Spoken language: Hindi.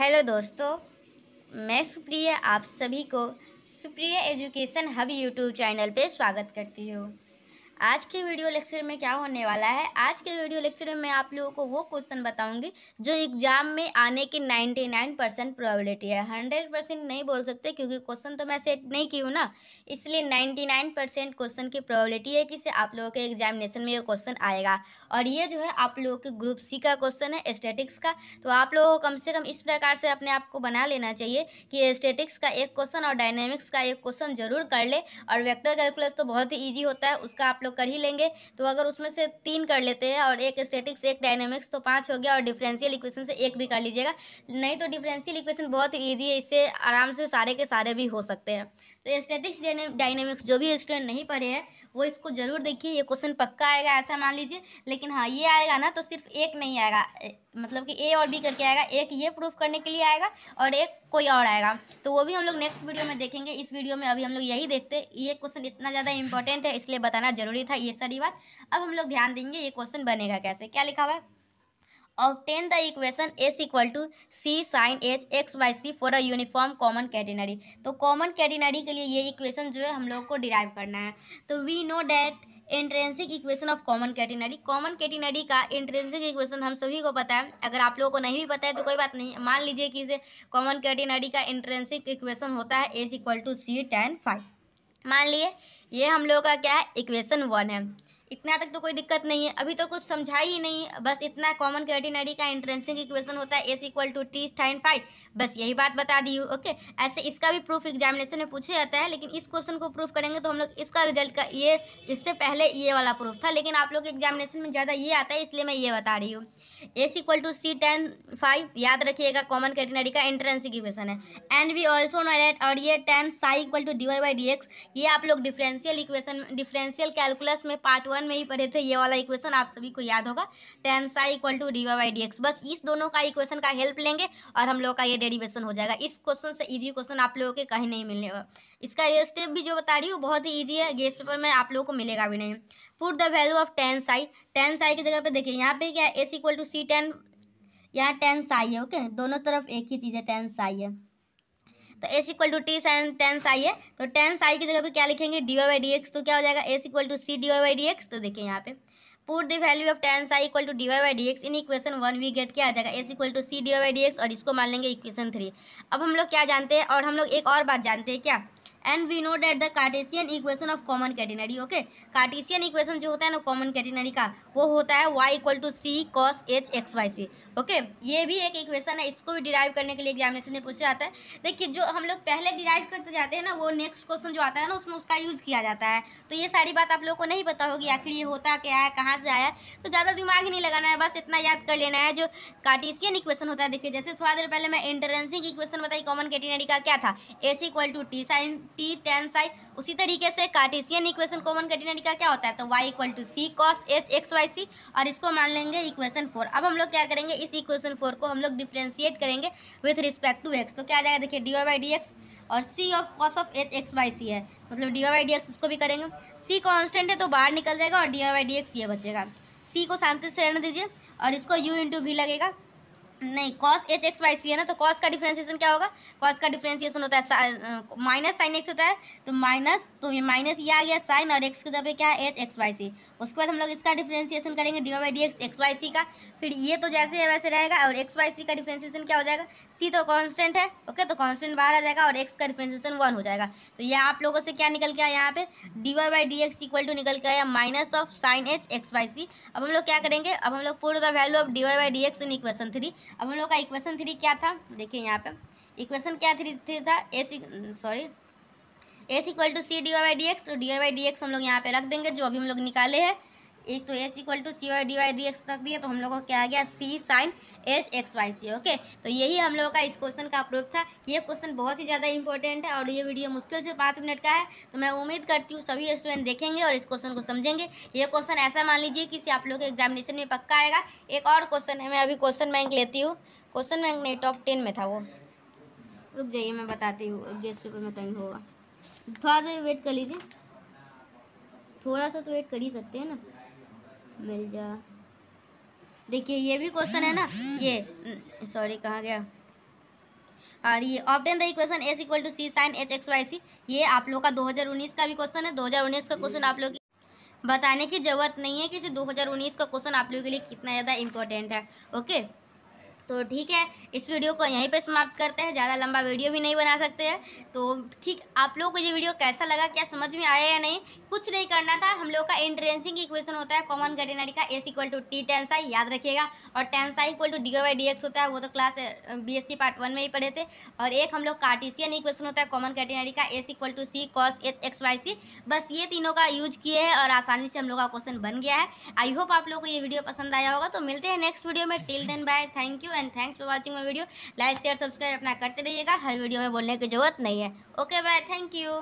हेलो दोस्तों मैं सुप्रिया आप सभी को Supriya education hub YouTube channel पे स्वागत करती हूँ आज के वीडियो लेक्चर में क्या होने वाला है आज के वीडियो लेक्चर में मैं आप लोगों को वो क्वेश्चन बताऊंगी जो एग्जाम में आने की 99 परसेंट प्रॉबिलिटी है 100 परसेंट नहीं बोल सकते क्योंकि क्वेश्चन तो मैं सेट नहीं की हूँ ना इसलिए 99 परसेंट क्वेश्चन की प्रॉबिलिटी है कि से आप लोगों के एग्जामिनेशन में ये क्वेश्चन आएगा और ये जो है आप लोगों के ग्रुप सी का क्वेश्चन है स्टेटिक्स का तो आप लोगों को कम से कम इस प्रकार से अपने आप को बना लेना चाहिए कि स्टेटिक्स का एक क्वेश्चन और डायनेमिक्स का एक क्वेश्चन जरूर कर ले और वैक्टर कैलकुलस तो बहुत ही ईजी होता है उसका आप लोग लोग कर ही लेंगे तो अगर उसमें से तीन कर लेते हैं और एक स्टेटिक्स एक डायनेमिक्स तो पाँच हो गया और डिफरेंशियल इक्वेशन से एक भी कर लीजिएगा नहीं तो डिफरेंशियल इक्वेशन बहुत ही ईजी है इससे आराम से सारे के सारे भी हो सकते हैं तो स्टेटिक्स डायनेमिक्स जो भी स्टूडेंट नहीं पढ़े हैं वो इसको ज़रूर देखिए ये क्वेश्चन पक्का आएगा ऐसा मान लीजिए लेकिन हाँ ये आएगा ना तो सिर्फ एक नहीं आएगा मतलब कि ए और बी करके आएगा एक ये प्रूफ करने के लिए आएगा और एक कोई और आएगा तो वो भी हम लोग नेक्स्ट वीडियो में देखेंगे इस वीडियो में अभी हम लोग यही देखते ये क्वेश्चन इतना ज़्यादा इंपॉर्टेंट है इसलिए बताना जरूरी था ये सारी बात अब हम लोग ध्यान देंगे ये क्वेश्चन बनेगा कैसे क्या लिखा हुआ है then the equation S equal to C sine H X Y C for a uniform common catenary तो कॉमन कैटिनरी के लिए ये इक्वेशन जो है हम लोग को डिराइव करना है तो we know that intrinsic equation of common catenary common catenary का इंट्रेंसिक इक्वेशन हम सभी को पता है अगर आप लोगों को नहीं भी पता है तो कोई बात नहीं मान लीजिए कि इसे कॉमन कैटेनरी का इंट्रेंसिक इक्वेशन होता है S equal to C tan five मान लिए ये हम लोगों का क्या है इक्वेशन वन है इतना तक तो कोई दिक्कत नहीं है अभी तो कुछ समझा ही नहीं बस इतना कॉमन कैटिनरी का एंट्रेंसिंग इक्वेशन होता है S equal to T tan five बस यही बात बता दी हूँ ओके ऐसे इसका भी प्रूफ एग्जामिनेशन में पूछे जाता है लेकिन इस क्वेश्चन को प्रूफ करेंगे तो हम लोग इसका रिजल्ट का ये इससे पहले ये वाला प्रूफ था लेकिन आप लोग एग्जामिनेशन में ज़्यादा ये आता है इसलिए मैं ये बता रही हूँ S equal to C tan five याद रखिएगा कॉमन कैटेगरी का एंट्रेंस की क्वेश्चन है and we also know that और ये tan psi equal to D Y by D X ये आप लोग डिफरेंशियल इक्वेशन डिफरेंशियल कैलकुलस में पार्ट वन में ही पढ़े थे ये वाला इक्वेशन आप सभी को याद होगा tan psi equal to D Y by D X बस इस दोनों का इक्वेशन का हेल्प लेंगे और हम लोग का ये डेरिवेशन हो जाएगा इस क्वेश्चन से ईजी क्वेश्चन आप लोगों के कहीं नहीं मिलने इसका ये स्टेप भी जो बता रही हूँ बहुत ही ईजी है गेस्ट पेपर में आप लोगों को मिलेगा भी नहीं put the value of tan psi tan psi की जगह पर देखिए यहाँ पे क्या है S equal to C tan यहाँ टेन साई है ओके दोनों तरफ एक ही चीज़ है टेन साई है तो S equal to T sine tan psi है तो टेन साई की जगह पे क्या लिखेंगे D Y by D X तो क्या हो जाएगा S equal to C D Y by D X तो देखिए यहाँ पे put the value of tan psi equal to D Y by D X in equation one we get क्या आ जाएगा S equal to C D Y by D X और इसको मान लेंगे इक्वेशन थ्री अब हम लोग क्या जानते हैं और हम लोग एक और बात जानते हैं क्या and we know that the Cartesian equation of common catenary okay Cartesian equation जो होता है ना कॉमन कैटेनरी का वो होता है Y equal to C cos H X Y C okay ये भी एक इक्वेशन है इसको भी डिराइव करने के लिए एग्जामिनेशन में पूछा जाता है देखिए जो हम लोग पहले डिराइव करते जाते हैं ना वो नेक्स्ट क्वेश्चन जो आता है ना उसमें उसका यूज किया जाता है तो ये सारी बात आप लोग को नहीं पता होगी आखिर ये होता क्या है कहाँ से आया तो ज़्यादा दिमाग ही नहीं लगाना है बस इतना याद कर लेना है जो कार्टेशियन इक्वेशन होता है देखिए जैसे थोड़ा देर पहले मैं इंटरेंसिंग इक्वेशन बताई कॉमन कैटेनरी का क्या था S equal to T sine T tan psi उसी तरीके से कार्टेशियन इक्वेशन कॉमन कटिनरी का क्या होता है तो Y equal to C cos H X Y C और इसको मान लेंगे इक्वेशन फोर अब हम लोग क्या करेंगे इस इक्वेशन फोर को हम लोग डिफ्रेंशिएट करेंगे विथ रिस्पेक्ट टू एक्स तो क्या आ जाएगा देखिए D Y by D X और C of cos of H X Y C है मतलब D Y by D X इसको भी करेंगे सी कॉन्स्टेंट है तो बाहर निकल जाएगा और D Y by D X ये बचेगा सी को शांति से रहने दीजिए और इसको यू इंटू भी लगेगा नहीं cos H X Y C है ना तो कॉस का डिफ्रेंसिएशन क्या होगा कॉस का डिफ्रेंसिएशन होता है माइनस साइन एक्स होता है तो माइनस तो ये माइनस ये आ गया साइन और एक्स की तरफ क्या है एच एक्स वाई सी उसके बाद हम लोग इसका डिफ्रेंसिएशन करेंगे D Y D X X Y C का फिर ये तो जैसे है वैसे रहेगा और एक्स वाई सी का डिफ्रेंसिएशन क्या हो जाएगा सी तो कॉन्स्टेंट है ओके तो कॉन्स्टेंट बाहर आ जाएगा और एक्स का डिफ्रेंसिएशन वन हो जाएगा तो ये आप लोगों से क्या निकल के आया यहाँ पे D Y by D X equal to निकल के आया minus of sine H X Y C अब हम लोग क्या करेंगे अब हम लोग put the value of D Y by D X in equation three अब हम लोग का इक्वेशन थ्री क्या था देखिए यहाँ पे इक्वेशन क्या थ्री थ्री था C sorry S equal to C D Y by D X तो D Y by D X हम लोग यहाँ पे रख देंगे जो अभी हम लोग निकाले हैं एक तो S equal to C Y D Y D X रख दिया तो हम लोगों को क्या आ गया C sine H X Y C okay तो यही हम लोगों का इस क्वेश्चन का प्रूफ था ये क्वेश्चन बहुत ही ज़्यादा इंपॉर्टेंट है और ये वीडियो मुश्किल से पाँच मिनट का है तो मैं उम्मीद करती हूँ सभी स्टूडेंट देखेंगे और इस क्वेश्चन को समझेंगे ये क्वेश्चन ऐसा मान लीजिए कि आप लोग के एग्जामिनेशन में पक्का आएगा एक और क्वेश्चन है मैं अभी क्वेश्चन बैंक लेती हूँ क्वेश्चन बैंक नहीं टॉप टेन में था वो रुक जाइए मैं बताती हूँ गेस्ट पेपर में कहीं होगा थोड़ा सा वेट कर लीजिए थोड़ा सा तो वेट कर ही सकते हैं ना मिल जा देखिए ये भी क्वेश्चन है ना ये सॉरी कहाँ गया और ये obtain the equation S equal to C sine H X Y C ये आप लोग का 2019 का भी क्वेश्चन है 2019 का क्वेश्चन आप लोग बताने की ज़रूरत नहीं है कि इसे 2019 का क्वेश्चन आप लोगों के लिए कितना ज़्यादा इंपॉर्टेंट है ओके तो ठीक है इस वीडियो को यहीं पे समाप्त करते हैं ज़्यादा लंबा वीडियो भी नहीं बना सकते हैं तो ठीक आप लोगों को ये वीडियो कैसा लगा क्या समझ में आया या नहीं कुछ नहीं करना था हम लोग का इंट्रेंसिंग इक्वेशन होता है कॉमन कैटेनरी का S equal to T I याद रखिएगा और I equal to D O D X होता है वो तो class B S C part one में ही पढ़े थे और एक हम लोग कार्टिसियन इक्वेशन होता है कॉमन कैटेनरी का S equal to C cos H X Y C बस ये तीनों का यूज किए हैं और आसानी से हम लोग का क्वेश्चन बन गया है आई होप आप लोग को ये वीडियो पसंद आया होगा तो मिलते हैं नेक्स्ट वीडियो में till then bye thank you and thanks for watching my video like share subscribe अपना करते रहिएगा हर वीडियो में बोलने की जरूरत नहीं है ओके बाय थैंक यू